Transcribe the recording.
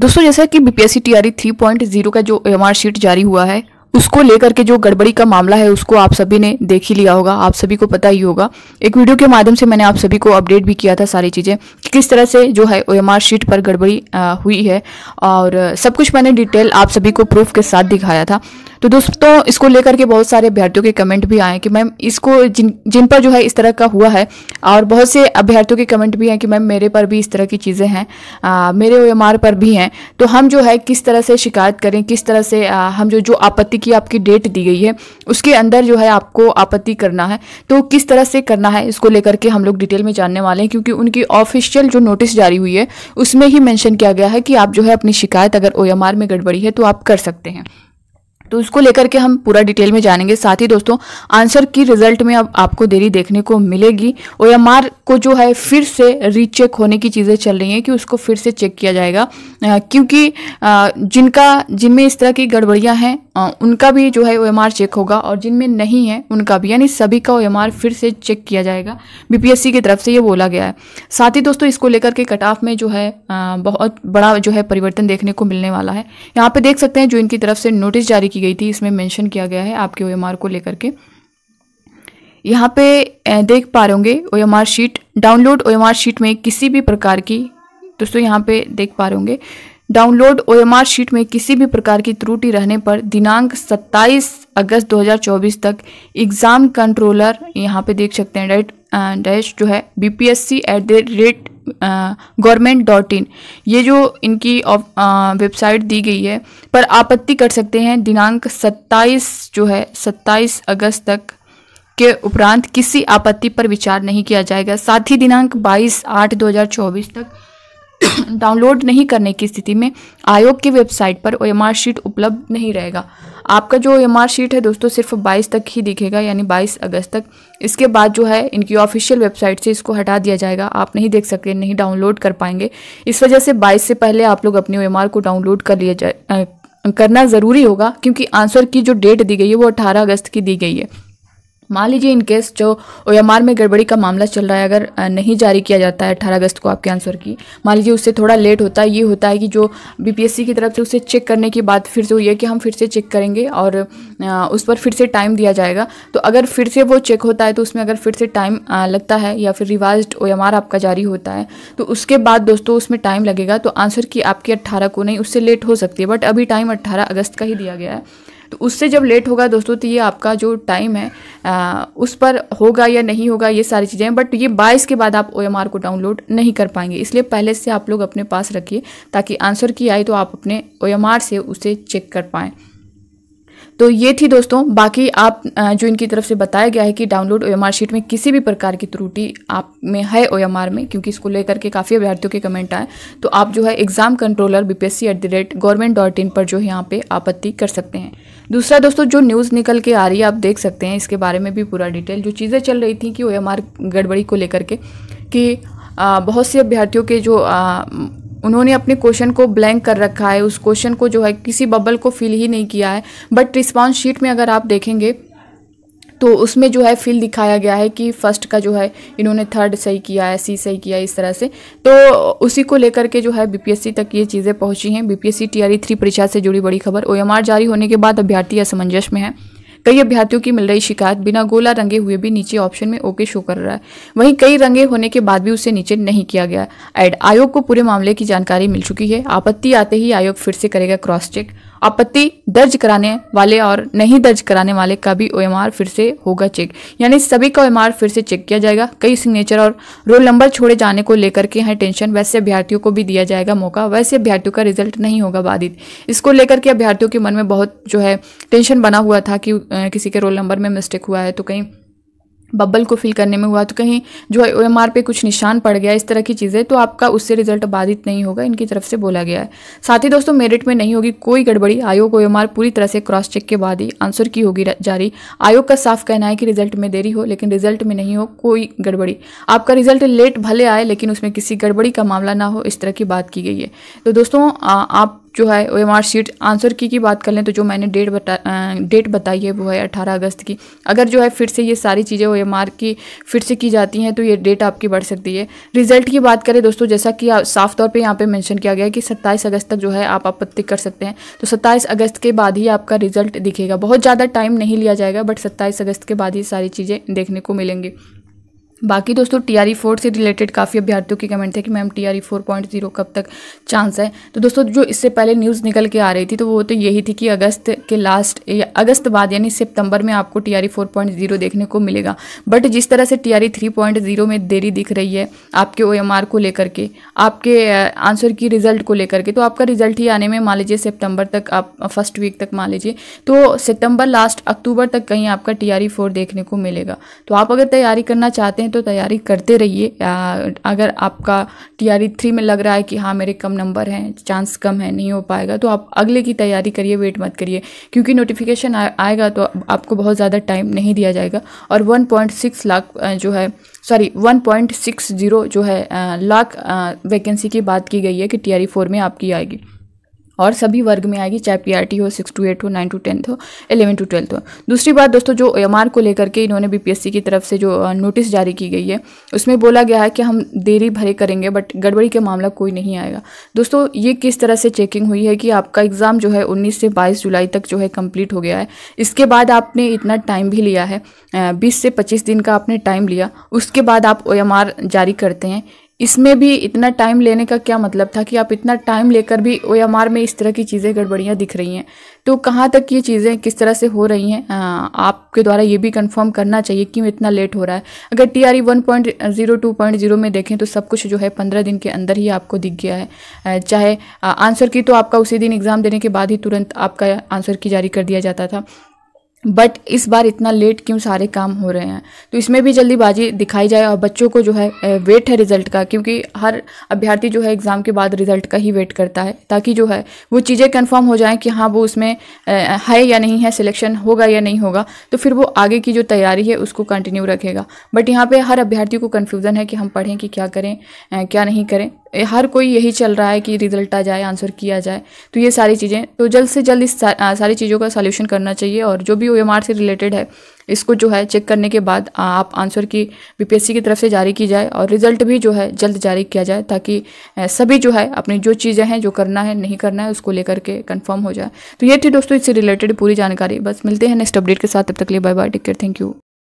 दोस्तों जैसा कि बीपीएससी टीआरई 3.0 का जो एम शीट जारी हुआ है उसको लेकर के जो गड़बड़ी का मामला है उसको आप सभी ने देख ही लिया होगा आप सभी को पता ही होगा एक वीडियो के माध्यम से मैंने आप सभी को अपडेट भी किया था सारी चीज़ें कि किस तरह से जो है ओ शीट पर गड़बड़ी हुई है और सब कुछ मैंने डिटेल आप सभी को प्रूफ के साथ दिखाया था तो दोस्तों इसको लेकर के बहुत सारे अभ्यर्थियों के कमेंट भी आए कि मैम इसको जिन जिन पर जो है इस तरह का हुआ है और बहुत से अभ्यर्थियों के कमेंट भी हैं कि मैम मेरे पर भी इस तरह की चीज़ें हैं मेरे ओ पर भी हैं तो हम जो है किस तरह से शिकायत करें किस तरह से आ, हम जो जो आपत्ति की आपकी डेट दी गई है उसके अंदर जो है आपको आपत्ति करना है तो किस तरह से करना है इसको लेकर के हम लोग डिटेल में जानने वाले हैं क्योंकि उनकी ऑफिशियल जो नोटिस जारी हुई है उसमें ही मैंशन किया गया है कि आप जो है अपनी शिकायत अगर ओ में गड़बड़ी है तो आप कर सकते हैं तो उसको लेकर के हम पूरा डिटेल में जानेंगे साथ ही दोस्तों आंसर की रिजल्ट में अब आपको देरी देखने को मिलेगी ओ को जो है फिर से रीचेक होने की चीज़ें चल रही हैं कि उसको फिर से चेक किया जाएगा क्योंकि जिनका जिनमें इस तरह की गड़बड़ियाँ हैं उनका भी जो है ओ चेक होगा और जिनमें नहीं है उनका भी यानी सभी का ओ फिर से चेक किया जाएगा बीपीएससी की तरफ से ये बोला गया है साथ ही दोस्तों इसको लेकर के कट ऑफ में जो है बहुत बड़ा जो है परिवर्तन देखने को मिलने वाला है यहाँ पे देख सकते हैं जो इनकी तरफ से नोटिस जारी की गई थी इसमें मैंशन किया गया है आपके ओ को लेकर के यहाँ पे देख पा रहे होंगे O sheet download O sheet में किसी भी प्रकार की दोस्तों यहाँ पे देख पा रहे होंगे डाउनलोड ओएमआर शीट में किसी भी प्रकार की त्रुटि रहने पर दिनांक 27 अगस्त 2024 तक एग्ज़ाम कंट्रोलर यहाँ पे देख सकते हैं राइट डैश जो है B P S C at the rate government dot in ये जो इनकी वेबसाइट दी गई है पर आपत्ति कर सकते हैं दिनांक 27 जो है 27 अगस्त तक के उपरांत किसी आपत्ति पर विचार नहीं किया जाएगा साथ ही दिनांक 22 आठ 2024 तक डाउनलोड नहीं करने की स्थिति में आयोग की वेबसाइट पर ओ शीट उपलब्ध नहीं रहेगा आपका जो ओ शीट है दोस्तों सिर्फ 22 तक ही दिखेगा यानी 22 अगस्त तक इसके बाद जो है इनकी ऑफिशियल वेबसाइट से इसको हटा दिया जाएगा आप नहीं देख सकते नहीं डाउनलोड कर पाएंगे इस वजह से 22 से पहले आप लोग अपने ओ को डाउनलोड कर लिया जाए करना ज़रूरी होगा क्योंकि आंसर की जो डेट दी गई है वो अठारह अगस्त की दी गई है मान लीजिए इन केस जो ओएमआर में गड़बड़ी का मामला चल रहा है अगर नहीं जारी किया जाता है अट्ठारह अगस्त को आपके आंसर की मान लीजिए उससे थोड़ा लेट होता है ये होता है कि जो बीपीएससी की तरफ से उसे चेक करने के बाद फिर से हुई है कि हम फिर से चेक करेंगे और उस पर फिर से टाइम दिया जाएगा तो अगर फिर से वो चेक होता है तो उसमें अगर फिर से टाइम लगता है या फिर रिवाइज ओ आपका जारी होता है तो उसके बाद दोस्तों उसमें टाइम लगेगा तो आंसर की आपकी अट्ठारह को नहीं उससे लेट हो सकती है बट अभी टाइम अट्ठारह अगस्त का ही दिया गया है तो उससे जब लेट होगा दोस्तों तो ये आपका जो टाइम है आ, उस पर होगा या नहीं होगा ये सारी चीज़ें बट ये बाईस के बाद आप ओ को डाउनलोड नहीं कर पाएंगे इसलिए पहले से आप लोग अपने पास रखिए ताकि आंसर की आए तो आप अपने ओ से उसे चेक कर पाएँ तो ये थी दोस्तों बाकी आप जो इनकी तरफ से बताया गया है कि डाउनलोड ओ शीट में किसी भी प्रकार की त्रुटि आप में है ओ में क्योंकि इसको लेकर के काफ़ी अभ्यर्थियों के कमेंट आए तो आप जो है exam controller B at the rate government dot in पर जो है यहाँ पर आपत्ति कर सकते हैं दूसरा दोस्तों जो न्यूज़ निकल के आ रही है आप देख सकते हैं इसके बारे में भी पूरा डिटेल जो चीज़ें चल रही थी कि ओ गड़बड़ी को लेकर के कि बहुत से अभ्यर्थियों के जो आ, उन्होंने अपने क्वेश्चन को ब्लैंक कर रखा है उस क्वेश्चन को जो है किसी बबल को फिल ही नहीं किया है बट रिस्पॉन्स शीट में अगर आप देखेंगे तो उसमें जो है फिल दिखाया गया है कि फर्स्ट का जो है इन्होंने थर्ड सही किया है सी सही किया है इस तरह से तो उसी को लेकर के जो है बीपीएससी तक ये चीज़ें पहुंची हैं बीपीएससी टीआरई थ्री परीक्षा से जुड़ी बड़ी खबर ओएमआर जारी होने के बाद अभ्यर्थी असमंजस में है कई अभ्यर्थियों की मिल रही शिकायत बिना गोला रंगे हुए भी नीचे ऑप्शन में ओके शो कर रहा है वहीं कई रंगे होने के बाद भी उसे नीचे नहीं किया गया एड आयोग को पूरे मामले की जानकारी मिल चुकी है आपत्ति आते ही आयोग फिर से करेगा क्रॉस चेक आपत्ति दर्ज कराने वाले और नहीं दर्ज कराने वाले का भी ओ फिर से होगा चेक यानी सभी का ओ फिर से चेक किया जाएगा कई सिग्नेचर और रोल नंबर छोड़े जाने को लेकर के हैं टेंशन वैसे अभ्यर्थियों को भी दिया जाएगा मौका वैसे अभ्यर्थियों का रिजल्ट नहीं होगा बाधित इसको लेकर के अभ्यर्थियों के मन में बहुत जो है टेंशन बना हुआ था कि किसी के रोल नंबर में मिस्टेक हुआ है तो कहीं बबल को फिल करने में हुआ तो कहीं जो है ओ पे कुछ निशान पड़ गया इस तरह की चीज़ें तो आपका उससे रिजल्ट बाधित नहीं होगा इनकी तरफ से बोला गया है साथ ही दोस्तों मेरिट में नहीं होगी कोई गड़बड़ी आयोग ओ एम आर पूरी तरह से क्रॉस चेक के बाद ही आंसर की होगी जारी आयोग का साफ कहना है कि रिजल्ट में देरी हो लेकिन रिजल्ट में नहीं हो कोई गड़बड़ी आपका रिजल्ट लेट भले आए लेकिन उसमें किसी गड़बड़ी का मामला ना हो इस तरह की बात की गई है तो दोस्तों आप जो है O M R sheet answer key की बात कर लें तो जो मैंने डेट बता डेट बताई है वो है अठारह अगस्त की अगर जो है फिर से ये सारी चीज़ें ओ एम आर की फिर से की जाती हैं तो ये डेट आपकी बढ़ सकती है रिजल्ट की बात करें दोस्तों जैसा कि साफ तौर पर यहाँ पर मैंशन किया गया है कि सत्ताईस अगस्त तक जो है आप आपत्ति कर सकते हैं तो सत्ताईस अगस्त के बाद ही आपका रिजल्ट दिखेगा बहुत ज़्यादा टाइम नहीं लिया जाएगा बट सत्ताईस अगस्त के बाद ही सारी चीज़ें देखने को मिलेंगी बाकी दोस्तों टी आर ई फोर से रिलेटेड काफ़ी अभ्यर्थियों के कमेंट थे कि ma'am T R E four point zero कब तक चांस है तो दोस्तों जो इससे पहले न्यूज़ निकल के आ रही थी तो वो तो यही थी कि अगस्त के लास्ट या अगस्त बाद यानी सितंबर में आपको T R E four point zero देखने को मिलेगा बट जिस तरह से T R E three point zero में देरी दिख रही है आपके ओ एम आर को लेकर के आपके आंसर की रिजल्ट को लेकर के तो आपका रिजल्ट ही आने में मान लीजिए सितंबर तक आप फर्स्ट वीक तक मान लीजिए तो सितंबर लास्ट अक्टूबर तक कहीं आपका टी आर ई फोर देखने को मिलेगा तो आप अगर तैयारी करना चाहते हैं हैं तो तैयारी करते रहिए अगर आपका टी थ्री में लग रहा है कि हाँ मेरे कम नंबर हैं चांस कम है नहीं हो पाएगा तो आप अगले की तैयारी करिए वेट मत करिए क्योंकि नोटिफिकेशन आएगा तो आपको बहुत ज़्यादा टाइम नहीं दिया जाएगा और वन लाख जो है सॉरी वन जो है लाख वैकेंसी की बात की गई है कि टी आर फोर में आपकी आएगी और सभी वर्ग में आएगी चाहे पीआरटी हो सिक्स टू एट हो नाइन टू टेंथ हो एलेवन टू ट्वेल्थ हो दूसरी बात दोस्तों जो एम को लेकर के इन्होंने बीपीएससी की तरफ से जो नोटिस जारी की गई है उसमें बोला गया है कि हम देरी भरे करेंगे बट गड़बड़ी का मामला कोई नहीं आएगा दोस्तों ये किस तरह से चेकिंग हुई है कि आपका एग्ज़ाम जो है उन्नीस से बाईस जुलाई तक जो है कम्प्लीट हो गया है इसके बाद आपने इतना टाइम भी लिया है बीस से पच्चीस दिन का आपने टाइम लिया उसके बाद आप ओ जारी करते हैं इसमें भी इतना टाइम लेने का क्या मतलब था कि आप इतना टाइम लेकर भी ओ में इस तरह की चीज़ें गड़बड़ियाँ दिख रही हैं तो कहाँ तक ये चीज़ें किस तरह से हो रही हैं आपके द्वारा ये भी कंफर्म करना चाहिए क्यों इतना लेट हो रहा है अगर T R E one point zero to point zero में देखें तो सब कुछ जो है पंद्रह दिन के अंदर ही आपको दिख गया है चाहे आंसर की तो आपका उसी दिन एग्ज़ाम देने के बाद ही तुरंत आपका आंसर की जारी कर दिया जाता था बट इस बार इतना लेट क्यों सारे काम हो रहे हैं तो इसमें भी जल्दीबाजी दिखाई जाए और बच्चों को जो है वेट है रिजल्ट का क्योंकि हर अभ्यर्थी जो है एग्ज़ाम के बाद रिजल्ट का ही वेट करता है ताकि जो है वो चीज़ें कंफर्म हो जाएं कि हाँ वो उसमें है या नहीं है सिलेक्शन होगा या नहीं होगा तो फिर वो आगे की जो तैयारी है उसको कंटिन्यू रखेगा बट यहाँ पर हर अभ्यर्थी को कन्फ्यूज़न है कि हम पढ़ें कि क्या करें क्या नहीं करें हर कोई यही चल रहा है कि रिजल्ट आ जाए आंसर किया जाए तो ये सारी चीज़ें तो जल्द से जल्द इस सारी चीज़ों का सॉल्यूशन करना चाहिए और जो भी ओ से रिलेटेड है इसको जो है चेक करने के बाद आप आंसर की बीपीएससी की तरफ से जारी की जाए और रिजल्ट भी जो है जल्द जारी किया जाए ताकि सभी जो है अपनी जो चीज़ें हैं जो करना है नहीं करना है उसको लेकर के कन्फर्म हो जाए तो ये थी दोस्तों इससे रिलेटेड पूरी जानकारी बस मिलते हैं नेक्स्ट अपडेट के साथ तब तक लिए bye bye take care thank you